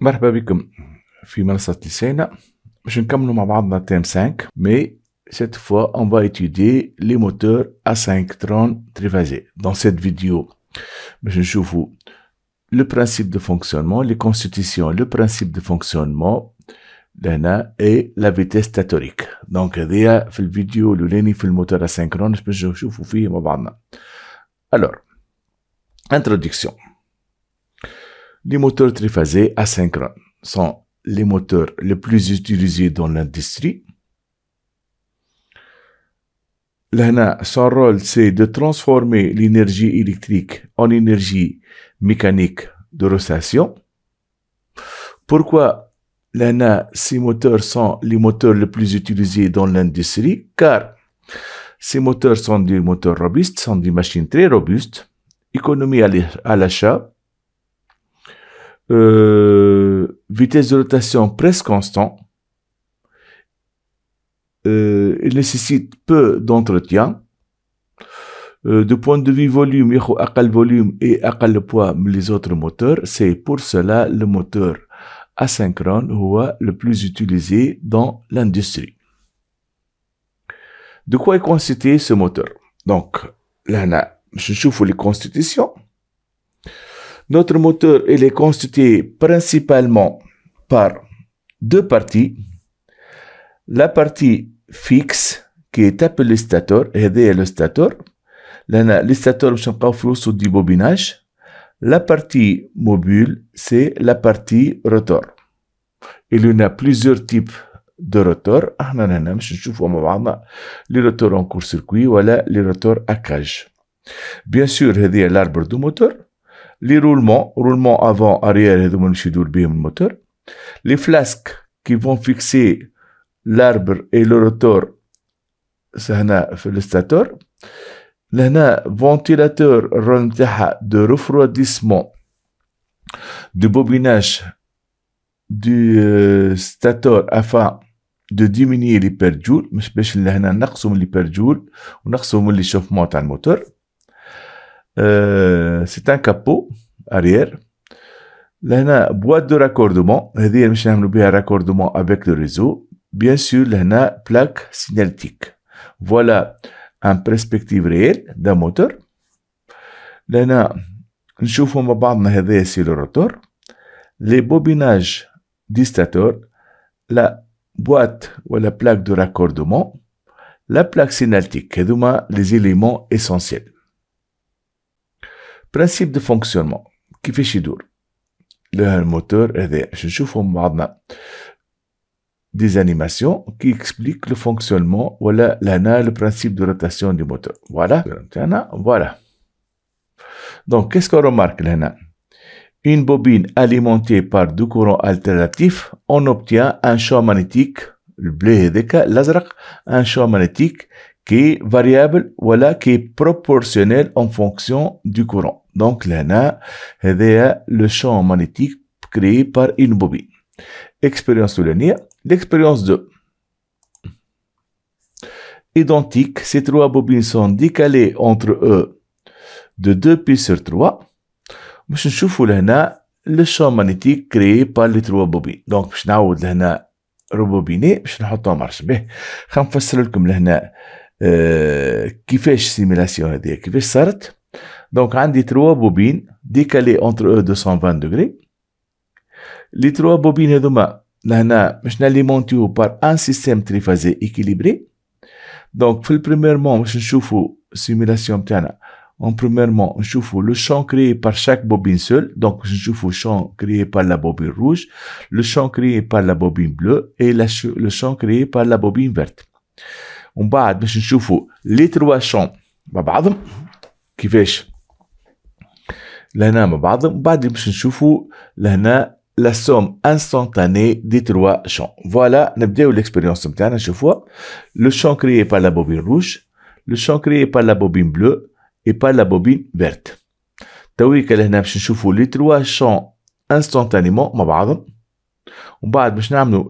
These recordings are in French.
مرحبا بكم في منصة لسانة باش نكملوا مع بعضنا thème 5 mais cette fois on va étudier les moteurs asynchrone triphasés. Dans cette vidéo, باش vous le principe de fonctionnement, les constitutions, le principe de fonctionnement لهنا et la vitesse statorique. Donc هذه في الفيديو الاولاني في الموتور اسينكرون je نشوفوا فيه مع بعضنا. Alors, introduction. Les moteurs triphasés asynchrones sont les moteurs les plus utilisés dans l'industrie. L'ANA, son rôle, c'est de transformer l'énergie électrique en énergie mécanique de rotation. Pourquoi l'ANA, ces moteurs sont les moteurs les plus utilisés dans l'industrie? Car ces moteurs sont des moteurs robustes, sont des machines très robustes, économie à l'achat, euh, vitesse de rotation presque constant. Euh, il nécessite peu d'entretien. Euh, du point de vue volume, il faut le volume et à le poids les autres moteurs. C'est pour cela le moteur asynchrone est le plus utilisé dans l'industrie. De quoi est constitué ce moteur Donc, là, je trouve les constitutions. Notre moteur, il est constitué principalement par deux parties. La partie fixe qui est appelée stator, et est le stator. Là, le stator, je du bobinage. La partie mobile, c'est la partie rotor. Il y en a plusieurs types de rotors. Ah, les rotors نشوفوا en court circuit voilà les rotors à cage. Bien sûr, a l'arbre du moteur. لي رولمون رولمون افون اريير هذوما باش يدور بهم الموتور لي فلاسك كي فون فيكسي لاربر اي لو روتور هنا في الستاتور لهنا فونتيلاتور الرول نتاعها دو روفرواديسمون دو بوبيناج دو ستاتور افا دو ديميني لي بير جول مش باش لهنا نقصوا من لي بير جول ونقصوا من لي شوفمون تاع الموتور Euh, c'est un capot arrière. Là, boîte de raccordement. cest un raccordement avec le réseau. Bien sûr, là, plaque synaltique Voilà un perspective réelle d'un moteur. Là, on a, voir chauffe le rotor. Les bobinages stator, la boîte ou la plaque de raccordement, la plaque synaltique C'est les éléments essentiels principe de fonctionnement. qui يدور Le le moteur et نشوفوا مع des animations qui expliquent le fonctionnement voilà l'ana le principe de rotation du moteur voilà voilà donc qu'est-ce qu'on remarque l'ana une bobine alimentée par deux courants alternatifs on obtient un champ magnétique le blé un champ magnétique qui est variable voilà, qui est proportionnel en fonction du courant donc là-là, c'est le champ magnétique créé par une bobine expérience dernière l'expérience 2 identique ces trois bobines sont décalées entre eux de 2 pi sur 3 je نشوفوا لهنا le champ magnétique créé par les trois bobines donc je vais نعاود لهنا marche. باش je vais vous لكم لهنا euh, qui fait une simulation, Donc, on a trois bobines, décalées entre eux de 120 degrés. Les trois bobines, de à par un système triphasé équilibré. Donc, premièrement, je avons une simulation, premièrement, nous avons le champ créé par chaque bobine seule. Donc, je avons le champ créé par la bobine rouge, le champ créé par la bobine bleue, et le champ créé par la bobine verte. ومن بعد باش نشوفوا لي تروا شون مع بعضهم كيفاش لهنا مع بعضهم ومن بعد باش نشوفوا لهنا لا سوم انستانتاني دي تروا شون فوالا نبداو ليكسبيريونس نتاعنا نشوفوها لو شون كريي با لا بوبين روج لو شون كريي با لا بوبين بلو اي با لا بوبين فيرت تويك لهنا باش نشوفوا لي تروا شون انستانتانيمون مع بعضهم On va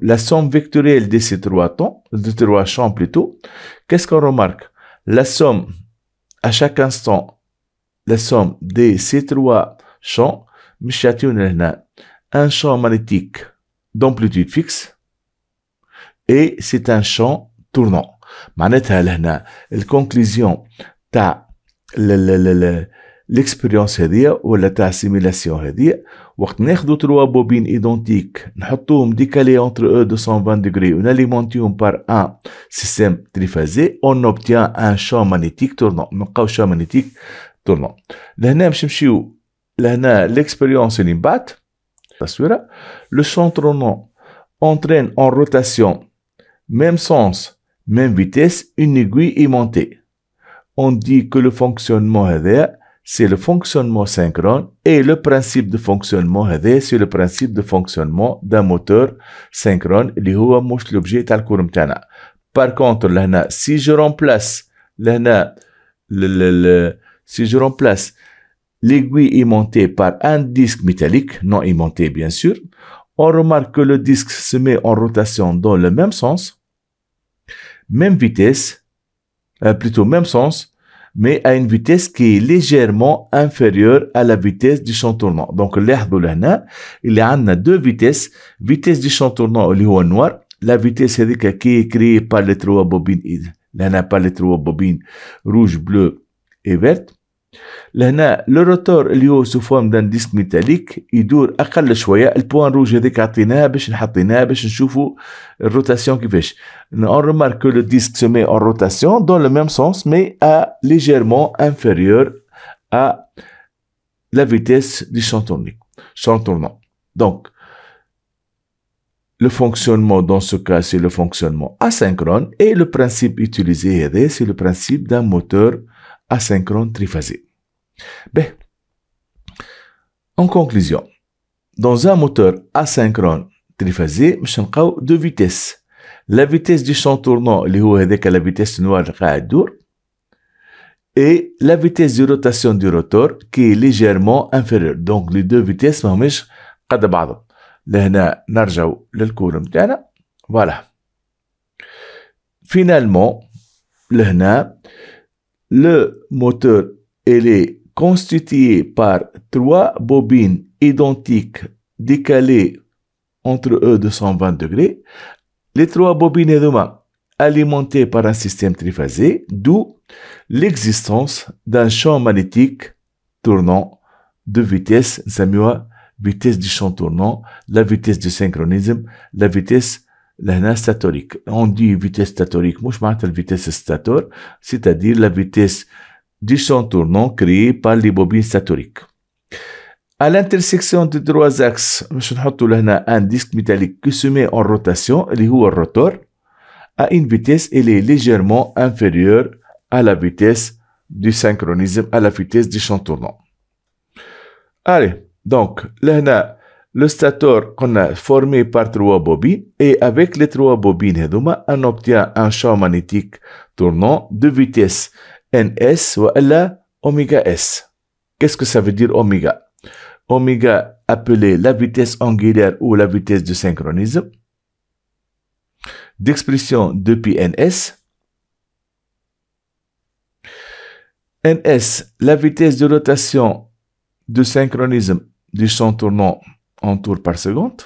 la somme vectorielle de ces trois champs plutôt. Qu'est-ce qu'on remarque La somme à chaque instant, la somme de ces trois champs, c'est un champ magnétique d'amplitude fixe et c'est un champ tournant La conclusion, de l'expérience est ou de ta quand وقت trois bobines identiques, ايدونتيك نحطوهم décalées entre eux de 120 degrés وناليمونتيهم par un système triphasé on obtient un champ magnétique tournant un champ magnétique tournant Là, باش لهنا l'expérience de l'impact. le champ tournant entraîne en rotation même sens même vitesse une aiguille aimantée on dit que le fonctionnement est c'est le fonctionnement synchrone et le principe de fonctionnement c'est le principe de fonctionnement d'un moteur synchrone l'objet par contre si je remplace si je remplace l'aiguille aimantée par un disque métallique non aimanté bien sûr on remarque que le disque se met en rotation dans le même sens même vitesse euh, plutôt même sens mais à une vitesse qui est légèrement inférieure à la vitesse du champ tournant. Donc, il y a deux vitesses. Vitesse du champ tournant, noir. La vitesse qui est créée par les trois bobines, il n'y a pas les trois bobines rouge, bleu et verte le métallique. Il métallique. sous forme d'un disque métallique يدور اقل شويه عطيناه باش باش الروتاسيون كيفاش on remarque que le disque se met en rotation dans le même sens mais à légèrement inférieur à la vitesse du champ tournant donc le fonctionnement dans ce cas c'est le fonctionnement asynchrone et le principe utilisé c'est le principe d'un moteur asynchrone triphasé. En conclusion, dans un moteur asynchrone triphasé, nous a deux vitesses. La vitesse du champ tournant اللي هو هذاك la vitesse نوار et la vitesse de rotation du rotor qui est légèrement inférieure donc les deux vitesses voilà قد le لهنا نرجعوا للكور نتاعنا فوالا فينالمون le moteur est constitué par trois bobines identiques décalées entre eux de 120 degrés. Les trois bobines deux mains alimentées par un système triphasé, d'où l'existence d'un champ magnétique tournant de vitesse, Samuel, vitesse du champ tournant, la vitesse du synchronisme, la vitesse on statorique. vitesse دي فيتيس ستاتوريك vitesse معناتها c'est-à-dire du son tournant créé par les bobines statoriques. À l'intersection des trois axes, un disque métallique qui se met en rotation est rotor, à une vitesse est légèrement inférieure à la vitesse du synchronisme à la vitesse du champ tournant. Allez, donc là, le stator qu'on a formé par trois bobines et avec les trois bobines on obtient un champ magnétique tournant de vitesse NS ou la oméga S. Qu'est-ce que ça veut dire oméga Oméga appelé la vitesse angulaire ou la vitesse de synchronisme d'expression π NS. NS, la vitesse de rotation de synchronisme du champ tournant en tours par seconde.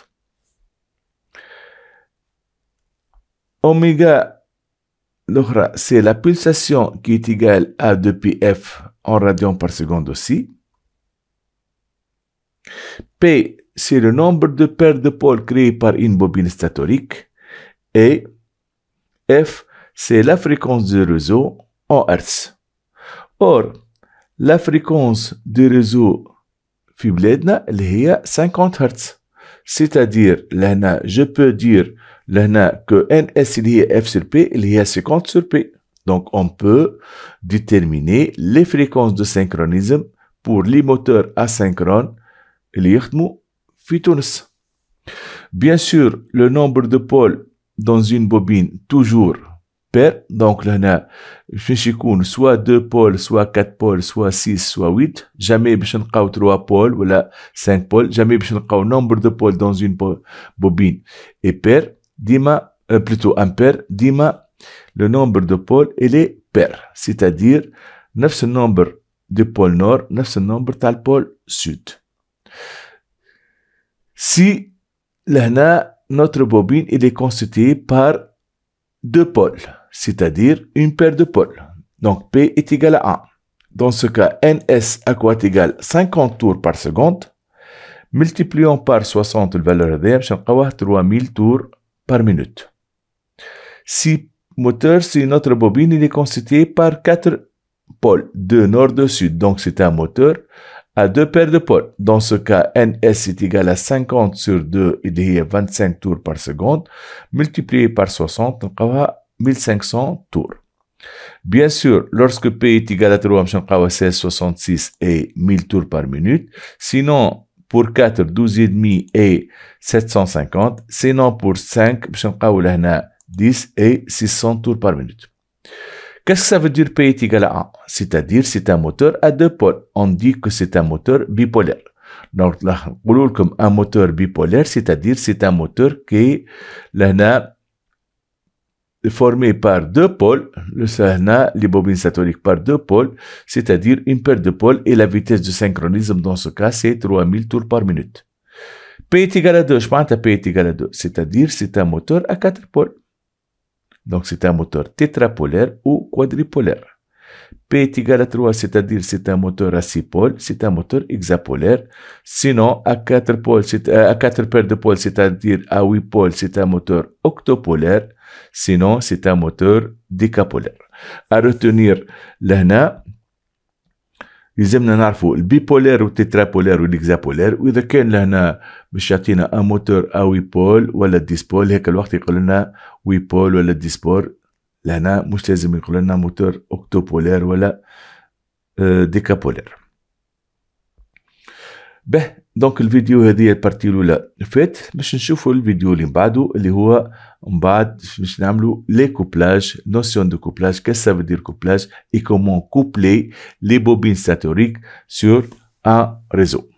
Oméga, c'est la pulsation qui est égale à 2πf en radians par seconde aussi. P, c'est le nombre de paires de pôles créées par une bobine statorique. Et F, c'est la fréquence du réseau en Hertz. Or, la fréquence du réseau il y y a 50 Hz, c'est-à-dire je peux dire que ان اس اللي F 50 sur P. Donc, on peut déterminer les fréquences de synchronisme pour les moteurs asynchrones les Bien sûr, le nombre de pôles dans une bobine, toujours Père, Donc, là, on a, soit deux pôles, soit quatre pôles, soit six, soit huit. Jamais, باش trois pôles, la cinq pôles. Jamais, باش nombre de pôles dans une bobine et père Dima, euh, plutôt un paire. Dima, le nombre de pôles et est Père. C'est-à-dire, ce nombre de pôles nord, ce nombre tal pôles sud. Si, là, notre bobine, elle est constituée par deux pôles c'est-à-dire une paire de pôles. Donc P est égal à 1. Dans ce cas, NS à quoi est égal 50 tours par seconde. multipliant par 60 valeur d'air, on va avoir 3000 tours par minute. Si moteur, si notre bobine, il est constitué par 4 pôles, de nord, de sud. Donc c'est un moteur à deux paires de pôles. Dans ce cas, NS est égal à 50 sur 2, il y a 25 tours par seconde, multiplié par 60, on 1500 tours. Bien sûr, lorsque P est égal à 3, 66 et 1000 tours par minute. Sinon, pour 4, 12,5 et 750. Sinon, pour 5, 10 et 600 tours par minute. Qu'est-ce que ça veut dire P est égal à ah, 1 C'est-à-dire, c'est un moteur à deux pôles. On dit que c'est un moteur bipolaire. Donc, comme un moteur bipolaire, c'est-à-dire, c'est un moteur qui est formé par deux pôles, le Sahna, les bobines satoriques par deux pôles, c'est-à-dire une paire de pôles et la vitesse de synchronisme dans ce cas, c'est 3000 tours par minute. P est égal à 2, je pense P est égal à 2, c'est-à-dire c'est un moteur à quatre pôles. Donc c'est un moteur tétrapolaire ou quadripolaire. P est égal à 3, c'est-à-dire c'est un moteur à 6 pôles, c'est un moteur hexapolaire. Sinon, à quatre pôles, euh, à 4 paires de pôles, c'est-à-dire à 8 pôles, c'est un moteur octopolaire. سينون c'est un موتور décapolaire. À retenir لهنا يلزمنا نعرفوا البيبولير والتترابولير والاكزابولير واذا كان لهنا باش يعطينا ان موتور اوي بول ولا ديسبول هيك الوقت يقول لنا وي بول ولا ديسبول لهنا مش لازم يقول لنا موتور اوكتوبولير ولا ديكابولير به دونك الفيديو هذه البارتي الاولى فات باش نشوفوا الفيديو اللي من بعده اللي هو من بعد باش نعملو لي كوبلاج نوسيون دو كوبلاج كاسا فدير كوبلاج اي كومون كوبلي لي بوبين ساتوريك سور ان ريزو